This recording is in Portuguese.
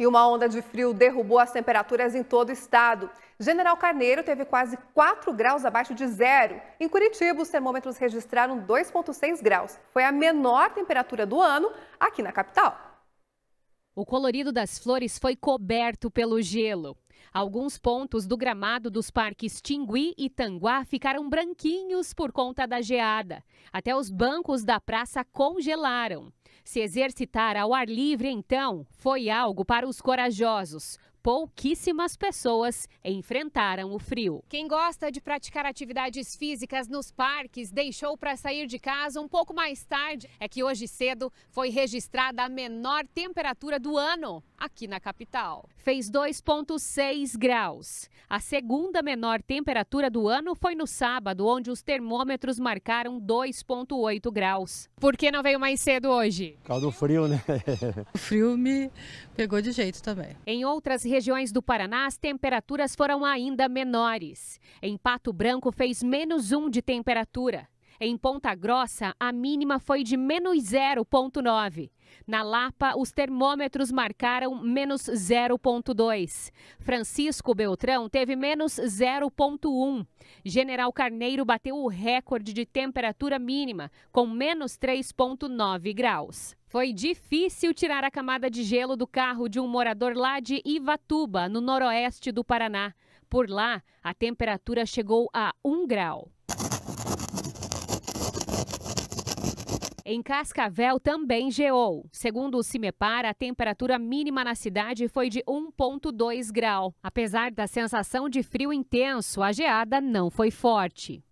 E uma onda de frio derrubou as temperaturas em todo o estado. General Carneiro teve quase 4 graus abaixo de zero. Em Curitiba, os termômetros registraram 2,6 graus. Foi a menor temperatura do ano aqui na capital. O colorido das flores foi coberto pelo gelo. Alguns pontos do gramado dos parques Tingui e Tanguá ficaram branquinhos por conta da geada. Até os bancos da praça congelaram. Se exercitar ao ar livre, então, foi algo para os corajosos pouquíssimas pessoas enfrentaram o frio. Quem gosta de praticar atividades físicas nos parques deixou para sair de casa um pouco mais tarde. É que hoje cedo foi registrada a menor temperatura do ano aqui na capital. Fez 2,6 graus. A segunda menor temperatura do ano foi no sábado, onde os termômetros marcaram 2,8 graus. Por que não veio mais cedo hoje? Por causa do frio, né? o frio me pegou de jeito também. Em outras regiões do Paraná, as temperaturas foram ainda menores. Em Pato Branco fez menos um de temperatura. Em Ponta Grossa, a mínima foi de menos 0,9. Na Lapa, os termômetros marcaram menos 0,2. Francisco Beltrão teve menos 0,1. General Carneiro bateu o recorde de temperatura mínima, com menos 3,9 graus. Foi difícil tirar a camada de gelo do carro de um morador lá de Ivatuba, no noroeste do Paraná. Por lá, a temperatura chegou a 1 grau. Em Cascavel também geou. Segundo o Cimepar, a temperatura mínima na cidade foi de 1,2 grau. Apesar da sensação de frio intenso, a geada não foi forte.